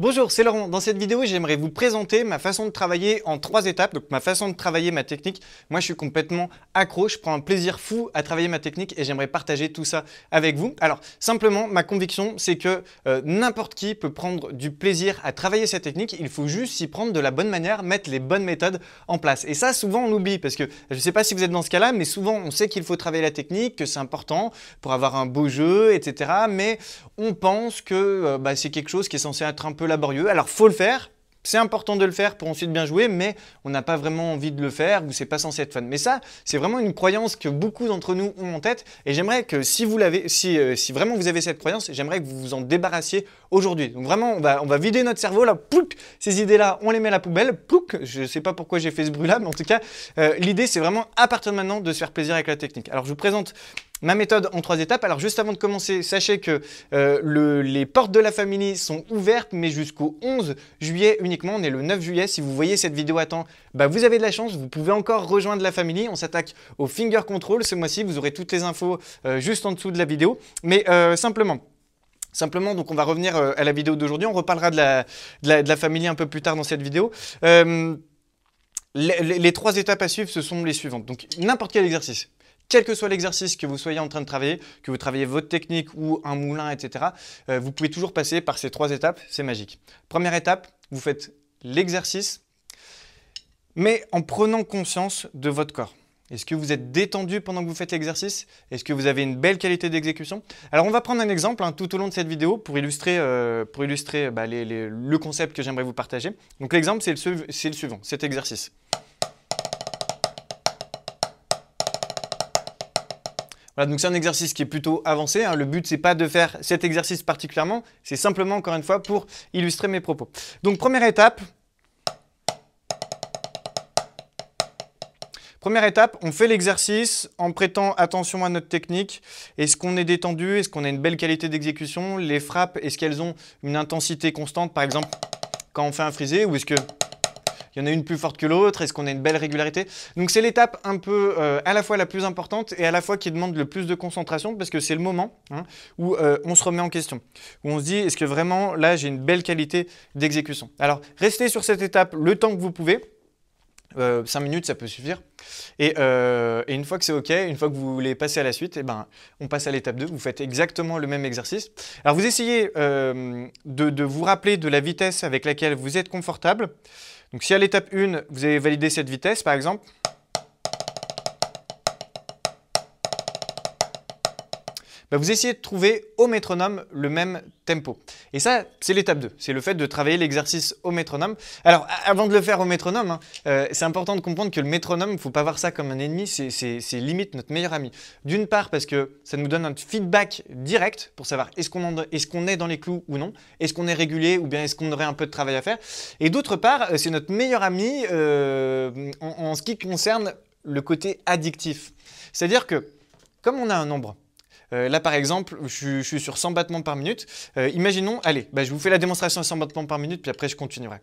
Bonjour, c'est Laurent. Dans cette vidéo, j'aimerais vous présenter ma façon de travailler en trois étapes, donc ma façon de travailler ma technique. Moi, je suis complètement accro, je prends un plaisir fou à travailler ma technique et j'aimerais partager tout ça avec vous. Alors, simplement, ma conviction, c'est que euh, n'importe qui peut prendre du plaisir à travailler sa technique. Il faut juste s'y prendre de la bonne manière, mettre les bonnes méthodes en place. Et ça, souvent, on oublie parce que je ne sais pas si vous êtes dans ce cas-là, mais souvent, on sait qu'il faut travailler la technique, que c'est important pour avoir un beau jeu, etc. Mais on pense que euh, bah, c'est quelque chose qui est censé être un peu laborieux. Alors faut le faire, c'est important de le faire pour ensuite bien jouer, mais on n'a pas vraiment envie de le faire ou c'est pas censé être fun. Mais ça, c'est vraiment une croyance que beaucoup d'entre nous ont en tête et j'aimerais que si vous l'avez, si, euh, si, vraiment vous avez cette croyance, j'aimerais que vous vous en débarrassiez aujourd'hui. Donc vraiment, on va, vider notre cerveau là, plouc, ces idées-là, on les met à la poubelle, plouc, je sais pas pourquoi j'ai fait ce bruit-là, mais en tout cas, euh, l'idée c'est vraiment à partir de maintenant de se faire plaisir avec la technique. Alors je vous présente Ma méthode en trois étapes. Alors juste avant de commencer, sachez que euh, les portes de la famille sont ouvertes, mais jusqu'au 11 juillet uniquement. On est le 9 juillet. Si vous voyez cette vidéo à temps, bah, vous avez de la chance. Vous pouvez encore rejoindre la famille. On s'attaque au finger control ce mois-ci. Vous aurez toutes les infos euh, juste en dessous de la vidéo. Mais euh, simplement, Simplement, donc on va revenir à la vidéo d'aujourd'hui. On reparlera de la, de, famille un peu plus tard dans cette vidéo. Les, les trois étapes à suivre, ce sont les suivantes. Donc n'importe quel exercice quel que soit l'exercice que vous soyez en train de travailler, que vous travaillez votre technique ou un moulin, etc., euh, vous pouvez toujours passer par ces trois étapes, c'est magique. Première étape, vous faites l'exercice, mais en prenant conscience de votre corps. Est-ce que vous êtes détendu pendant que vous faites l'exercice Est-ce que vous avez une belle qualité d'exécution Alors on va prendre un exemple hein, tout au long de cette vidéo pour illustrer, euh, pour illustrer bah, le concept que j'aimerais vous partager. Donc l'exemple c'est le suivant, cet exercice. donc c'est un exercice qui est plutôt avancé. Hein. Le but, c'est pas de faire cet exercice particulièrement, c'est simplement, encore une fois, pour illustrer mes propos. Donc première étape, Première étape, on fait l'exercice en prêtant attention à notre technique. Est-ce qu'on est détendu Est-ce qu'on a une belle qualité d'exécution Les frappes, est-ce qu'elles ont une intensité constante, par exemple, quand on fait un frisé Ou est-ce que il y en a une plus forte que l'autre, est-ce qu'on a une belle régularité Donc c'est l'étape un peu euh, à la fois la plus importante et à la fois qui demande le plus de concentration parce que c'est le moment hein, où euh, on se remet en question, où on se dit est-ce que vraiment là j'ai une belle qualité d'exécution. Alors restez sur cette étape le temps que vous pouvez. Euh, cinq minutes, ça peut suffire. Et, une fois que c'est OK, une fois que vous voulez passer à la suite, et eh ben, on passe à l'étape 2. Vous faites exactement le même exercice. Alors, vous essayez de, vous rappeler de la vitesse avec laquelle vous êtes confortable. Donc si à l'étape 1, vous avez validé cette vitesse, par exemple, Bah, vous essayez de trouver au métronome le même tempo. Et ça, c'est l'étape 2, c'est le fait de travailler l'exercice au métronome. Alors, avant de le faire au métronome, hein, euh, c'est important de comprendre que le métronome, il ne faut pas voir ça comme un ennemi, c'est limite notre meilleur ami. D'une part, parce que ça nous donne un feedback direct pour savoir est-ce qu'on est, est dans les clous ou non, est-ce qu'on est régulier ou bien est-ce qu'on aurait un peu de travail à faire. Et d'autre part, euh, c'est notre meilleur ami euh, en ce qui concerne le côté addictif. C'est-à-dire que, comme on a un nombre, euh, là, par exemple, je, suis sur 100 battements par minute. Euh, imaginons, allez, bah, je vous fais la démonstration à 100 battements par minute, puis après, je continuerai.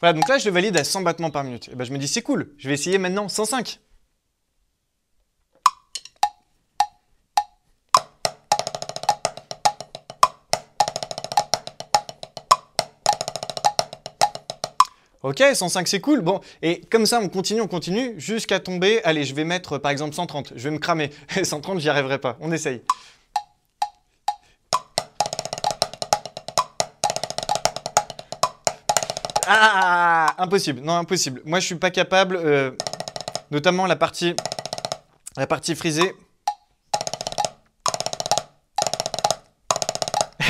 Voilà, donc là, je le valide à 100 battements par minute. Et eh ben, je me dis, c'est cool, je vais essayer maintenant 105. Ok, 105 c'est cool. Bon, et comme ça, on continue, on continue, jusqu'à tomber. Allez, je vais mettre par exemple 130. Je vais me cramer. 130, j'y arriverai pas. On essaye. Ah Impossible, non, impossible. Moi, je suis pas capable, euh, notamment la partie, la partie frisée.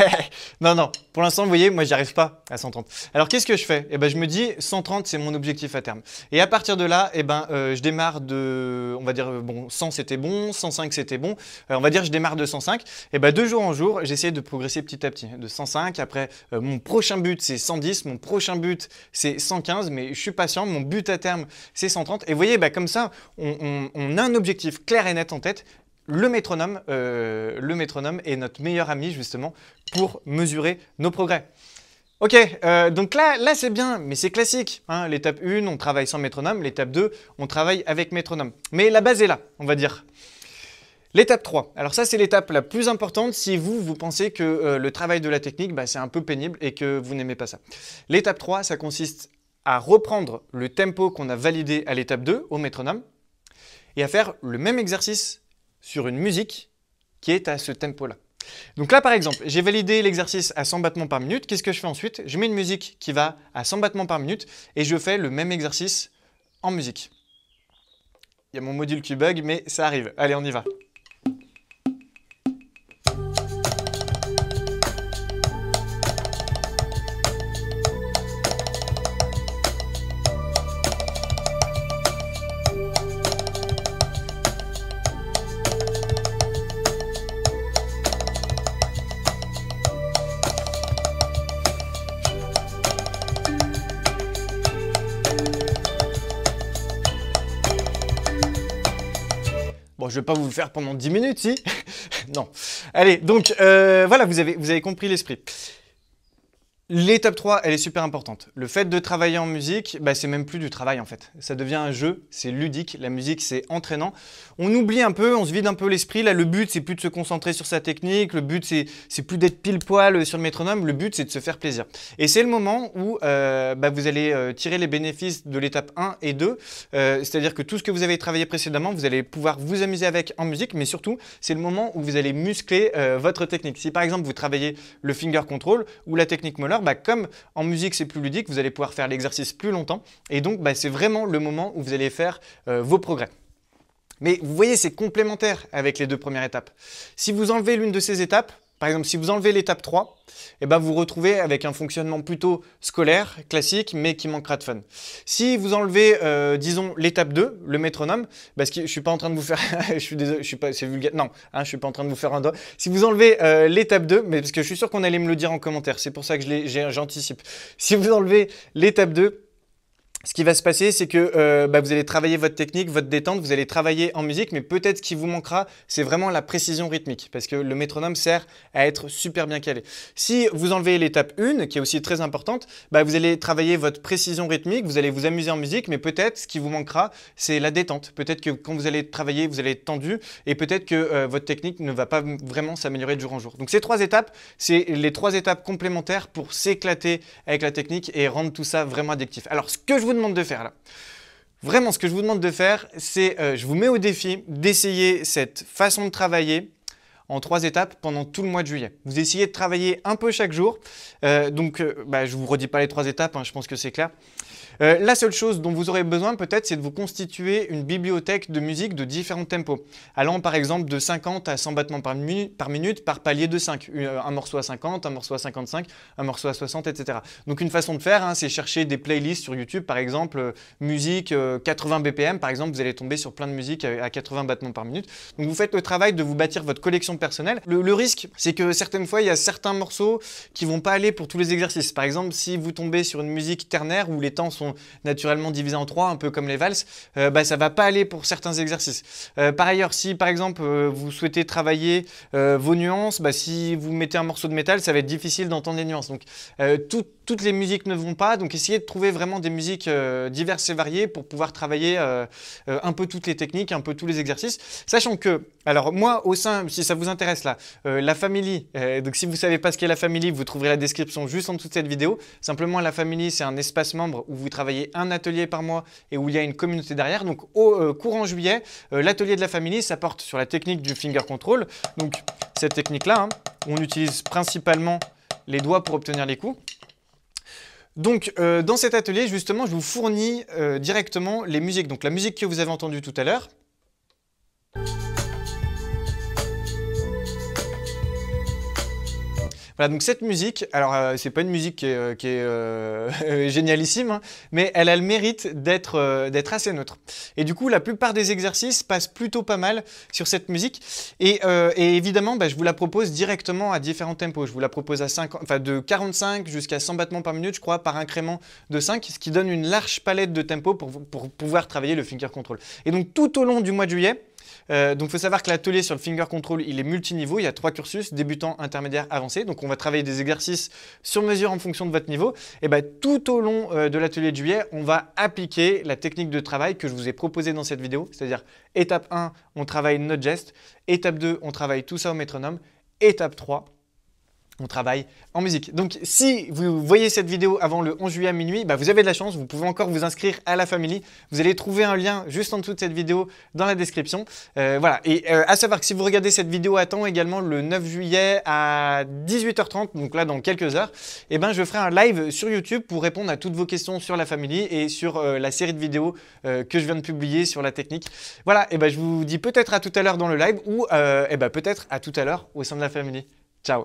non, non, pour l'instant, vous voyez, moi, j'arrive arrive pas à 130. Alors, qu'est-ce que je fais Eh ben, je me dis, 130, c'est mon objectif à terme. Et à partir de là, eh ben, euh, je démarre de, on va dire, bon, 100, c'était bon, 105, c'était bon. Euh, on va dire, je démarre de 105. Et eh ben, de jour en jour, j'essaie de progresser petit à petit. De 105, après, euh, mon prochain but, c'est 110. Mon prochain but, c'est 115. Mais je suis patient. Mon but à terme, c'est 130. Et vous voyez, bah, comme ça, on a un objectif clair et net en tête le métronome, euh, le métronome est notre meilleur ami justement pour mesurer nos progrès. Ok, euh, donc là, là c'est bien, mais c'est classique. Hein. L'étape 1, on travaille sans métronome. L'étape 2, on travaille avec métronome. Mais la base est là, on va dire. L'étape 3. Alors ça, c'est l'étape la plus importante si vous, vous pensez que euh, le travail de la technique, bah, c'est un peu pénible et que vous n'aimez pas ça. L'étape 3, ça consiste à reprendre le tempo qu'on a validé à l'étape 2, au métronome, et à faire le même exercice sur une musique qui est à ce tempo-là. Donc là, par exemple, j'ai validé l'exercice à 100 battements par minute. Qu'est-ce que je fais ensuite Je mets une musique qui va à 100 battements par minute et je fais le même exercice en musique. Il y a mon module qui bug, mais ça arrive. Allez, on y va. vais pas vous le faire pendant 10 minutes, si Non. Allez, donc euh, voilà, vous avez, vous avez compris l'esprit. L'étape 3, elle est super importante. Le fait de travailler en musique, bah, c'est même plus du travail en fait. Ça devient un jeu, c'est ludique, la musique c'est entraînant. On oublie un peu, on se vide un peu l'esprit. Là, le but c'est plus de se concentrer sur sa technique, le but c'est plus d'être pile poil sur le métronome, le but c'est de se faire plaisir. Et c'est le moment où euh, bah, vous allez euh, tirer les bénéfices de l'étape 1 et 2, euh, c'est-à-dire que tout ce que vous avez travaillé précédemment, vous allez pouvoir vous amuser avec en musique, mais surtout c'est le moment où vous allez muscler votre technique. Si par exemple vous travaillez le finger control ou la technique molar, bah, comme en musique c'est plus ludique, vous allez pouvoir faire l'exercice plus longtemps et donc bah, c'est vraiment le moment où vous allez faire euh, vos progrès. Mais vous voyez, c'est complémentaire avec les deux premières étapes. Si vous enlevez l'une de ces étapes, par exemple, si vous enlevez l'étape 3, eh ben vous vous retrouvez avec un fonctionnement plutôt scolaire, classique, mais qui manquera de fun. Si vous enlevez, euh, disons, l'étape 2, le métronome, parce bah, que je suis pas en train de vous faire... je suis désolé, je suis pas... C'est vulgaire. Non, hein, je suis pas en train de vous faire un doigt. Si vous enlevez euh, l'étape 2, mais parce que je suis sûr qu'on allait me le dire en commentaire, c'est pour ça que j'anticipe. Si vous enlevez l'étape 2, ce qui va se passer, c'est que euh, bah, vous allez travailler votre technique, votre détente, vous allez travailler en musique, mais peut-être ce qui vous manquera, c'est vraiment la précision rythmique, parce que le métronome sert à être super bien calé. Si vous enlevez l'étape 1, qui est aussi très importante, bah, vous allez travailler votre précision rythmique, vous allez vous amuser en musique, mais peut-être ce qui vous manquera, c'est la détente. Peut-être que quand vous allez travailler, vous allez être tendu, et peut-être que euh, votre technique ne va pas vraiment s'améliorer de jour en jour. Donc ces trois étapes, c'est les trois étapes complémentaires pour s'éclater avec la technique et rendre tout ça vraiment addictif. Alors ce que vous demande de faire là Vraiment, ce que je vous demande de faire, c'est, euh, je vous mets au défi d'essayer cette façon de travailler en trois étapes pendant tout le mois de juillet. Vous essayez de travailler un peu chaque jour. Euh, donc, euh, bah, je vous redis pas les trois étapes, hein, je pense que c'est clair. Euh, la seule chose dont vous aurez besoin peut-être, c'est de vous constituer une bibliothèque de musique de différents tempos, allant par exemple de 50 à 100 battements par, par minute par palier de 5. Euh, un morceau à 50, un morceau à 55, un morceau à 60, etc. Donc une façon de faire, hein, c'est chercher des playlists sur YouTube, par exemple, euh, musique 80 BPM, par exemple, vous allez tomber sur plein de musique à, 80 battements par minute. Donc vous faites le travail de vous bâtir votre collection personnelle. Le, le risque, c'est que certaines fois, il y a certains morceaux qui vont pas aller pour tous les exercices. Par exemple, si vous tombez sur une musique ternaire où les temps sont naturellement divisé en trois, un peu comme les valses, euh, bah, ça ne va pas aller pour certains exercices. Euh, par ailleurs, si par exemple euh, vous souhaitez travailler vos nuances, bah, si vous mettez un morceau de métal, ça va être difficile d'entendre les nuances. Donc tout toutes les musiques ne vont pas, donc essayez de trouver vraiment des musiques euh, diverses et variées pour pouvoir travailler euh, euh, un peu toutes les techniques, un peu tous les exercices. Sachant que, alors moi au sein, si ça vous intéresse là, la famille, donc si vous savez pas ce qu'est la famille, vous trouverez la description juste en dessous de cette vidéo. Simplement la famille, c'est un espace membre où vous travaillez un atelier par mois et où il y a une communauté derrière. Donc au courant juillet, l'atelier de la famille, ça porte sur la technique du finger control. Donc cette technique là, hein, on utilise principalement les doigts pour obtenir les coups. Donc, euh, dans cet atelier, justement, je vous fournis euh, directement les musiques. Donc, la musique que vous avez entendue tout à l'heure, Voilà, donc cette musique, alors euh, c'est pas une musique qui est, euh, euh, génialissime, hein, mais elle a le mérite d'être assez neutre. Et du coup, la plupart des exercices passent plutôt pas mal sur cette musique. Et, évidemment, bah, je vous la propose directement à différents tempos. Je vous la propose à 5, enfin, de 45 jusqu'à 100 battements par minute, je crois, par incrément de 5, ce qui donne une large palette de tempos pour, pour pouvoir travailler le finger control. Et donc tout au long du mois de juillet, euh, donc, il faut savoir que l'atelier sur le finger control, il est multiniveau. Il y a trois cursus, débutant, intermédiaire, avancé. Donc, on va travailler des exercices sur mesure en fonction de votre niveau. Et bien, tout au long euh, de l'atelier de juillet, on va appliquer la technique de travail que je vous ai proposée dans cette vidéo. C'est-à-dire, étape 1, on travaille notre geste. Étape 2, on travaille tout ça au métronome. Étape 3, on travaille en musique. Donc si vous voyez cette vidéo avant le 11 juillet à minuit, bah, vous avez de la chance, vous pouvez encore vous inscrire à la famille. Vous allez trouver un lien juste en dessous de cette vidéo dans la description. Euh, voilà, et euh, à savoir que si vous regardez cette vidéo à temps également le 9 juillet à 18h30, donc là dans quelques heures, eh ben, je ferai un live sur YouTube pour répondre à toutes vos questions sur la famille et sur euh, la série de vidéos que je viens de publier sur la technique. Voilà, et eh ben, je vous dis peut-être à tout à l'heure dans le live ou eh ben, peut-être à tout à l'heure au sein de la famille. Ciao